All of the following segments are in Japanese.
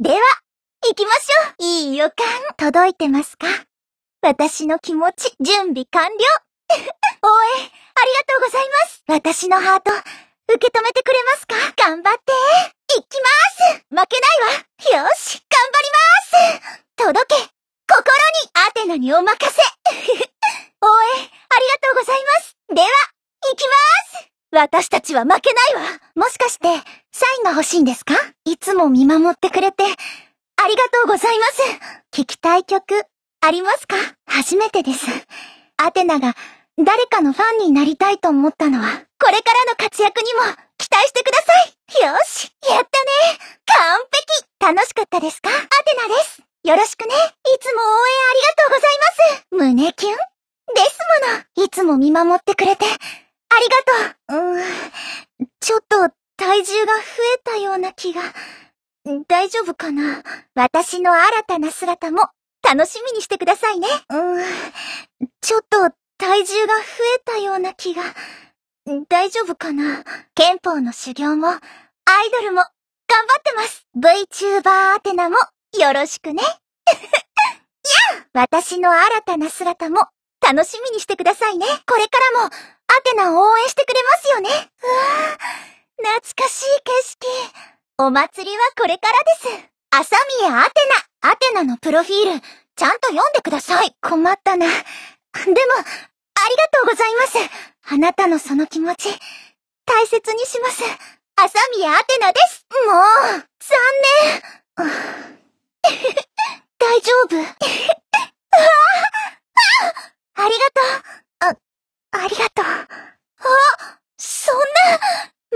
では、行きましょういい予感、届いてますか私の気持ち、準備完了 応援、ありがとうございます私のハート、受け止めてくれますか頑張って行きます負けないわよし頑張ります届け心にアテナにお任せ 応援、ありがとうございますでは、行きます私たちは負けないわもしかして、サインが欲しいんですかいつも見守ってくれて、ありがとうございます。聞きたい曲、ありますか初めてです。アテナが誰かのファンになりたいと思ったのは、これからの活躍にも期待してください。よし、やったね。完璧。楽しかったですかアテナです。よろしくね。いつも応援ありがとうございます。胸キュンですもの。いつも見守ってくれて、ありがとう。うーん。体重が増えたような気が。大丈夫かな私の新たな姿も楽しみにしてくださいね。うん。ちょっと体重が増えたような気が。大丈夫かな憲法の修行も、アイドルも、頑張ってます !VTuber アテナも、よろしくね や私の新たな姿も、楽しみにしてくださいねこれからも、アテナを応援してくれますよね懐かしい景色。お祭りはこれからです。朝宮アテナ。アテナのプロフィール、ちゃんと読んでください。困ったな。でも、ありがとうございます。あなたのその気持ち、大切にします。朝宮アテナです。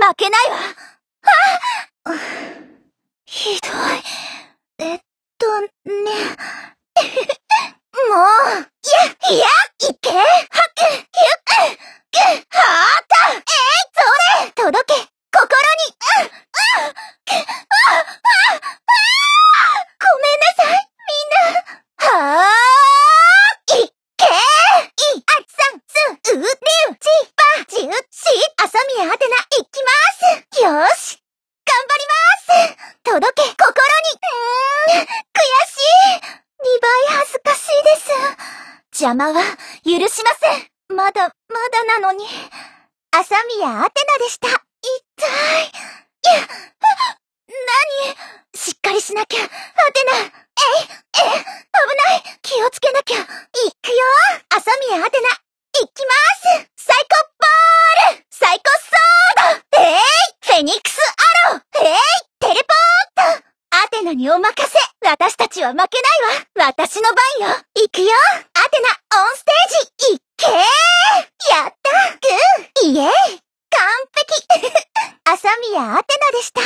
負けないわあひどい。えっと、ね。もう、いや、いや、いけはっく、ゆっく、はーたえい、それ届け、心に、うん、うん、行きますよし頑張ります届け心にうーん悔しい二倍恥ずかしいです邪魔は許しませんまだ、まだなのに。朝宮アテナでした。一体。いや、何しっかりしなきゃ、アテナ。えい、えい、危ない。気をつけなきゃ。行くよ朝宮アテナ、ェニックスアローえい、テレポート。アテナにお任せ私たちは負けないわ私の番よ行くよアテナオンステージ行けやったグーイエイ完璧 ミ宮アテナでした